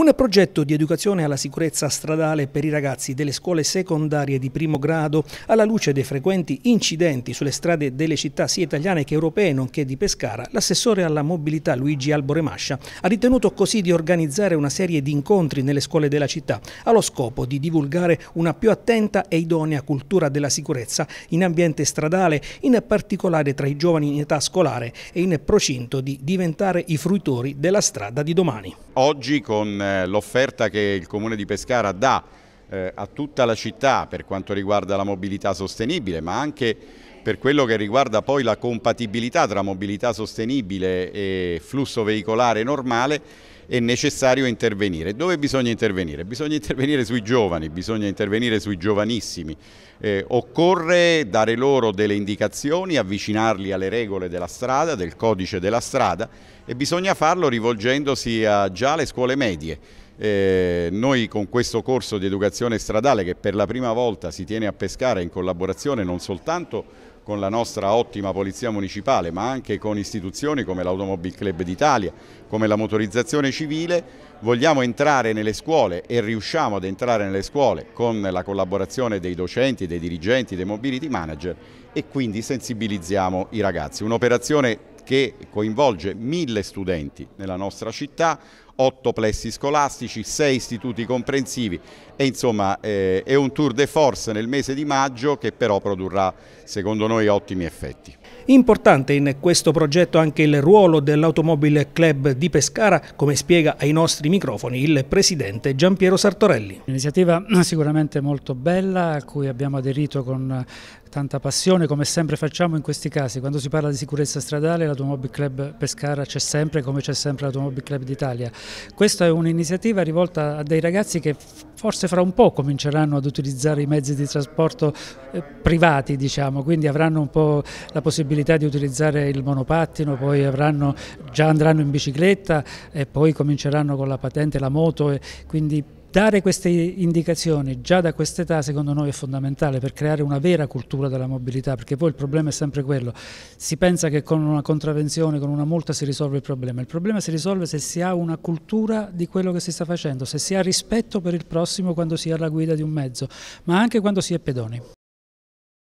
Un progetto di educazione alla sicurezza stradale per i ragazzi delle scuole secondarie di primo grado alla luce dei frequenti incidenti sulle strade delle città sia italiane che europee nonché di Pescara, l'assessore alla mobilità Luigi Alboremascia ha ritenuto così di organizzare una serie di incontri nelle scuole della città allo scopo di divulgare una più attenta e idonea cultura della sicurezza in ambiente stradale, in particolare tra i giovani in età scolare e in procinto di diventare i fruitori della strada di domani. Oggi con eh, l'offerta che il Comune di Pescara dà eh, a tutta la città per quanto riguarda la mobilità sostenibile, ma anche per quello che riguarda poi la compatibilità tra mobilità sostenibile e flusso veicolare normale è necessario intervenire. Dove bisogna intervenire? Bisogna intervenire sui giovani, bisogna intervenire sui giovanissimi. Eh, occorre dare loro delle indicazioni, avvicinarli alle regole della strada, del codice della strada e bisogna farlo rivolgendosi a già alle scuole medie. Eh, noi con questo corso di educazione stradale che per la prima volta si tiene a pescare in collaborazione non soltanto con la nostra ottima polizia municipale ma anche con istituzioni come l'Automobile Club d'Italia, come la motorizzazione civile, vogliamo entrare nelle scuole e riusciamo ad entrare nelle scuole con la collaborazione dei docenti, dei dirigenti, dei mobility manager e quindi sensibilizziamo i ragazzi. Un'operazione che coinvolge mille studenti nella nostra città, otto plessi scolastici, sei istituti comprensivi e insomma eh, è un tour de force nel mese di maggio che però produrrà secondo noi ottimi effetti. Importante in questo progetto anche il ruolo dell'Automobile Club di Pescara, come spiega ai nostri microfoni il presidente Giampiero Sartorelli. Un'iniziativa sicuramente molto bella a cui abbiamo aderito con tanta passione come sempre facciamo in questi casi. Quando si parla di sicurezza stradale l'Automobile Club Pescara c'è sempre come c'è sempre l'Automobile Club d'Italia. Questa è un'iniziativa rivolta a dei ragazzi che forse fra un po' cominceranno ad utilizzare i mezzi di trasporto eh, privati, diciamo, quindi avranno un po' la possibilità di utilizzare il monopattino, poi avranno, già andranno in bicicletta e poi cominceranno con la patente, la moto, quindi Dare queste indicazioni già da quest'età secondo noi è fondamentale per creare una vera cultura della mobilità, perché poi il problema è sempre quello, si pensa che con una contravvenzione, con una multa si risolve il problema, il problema si risolve se si ha una cultura di quello che si sta facendo, se si ha rispetto per il prossimo quando si è alla guida di un mezzo, ma anche quando si è pedoni.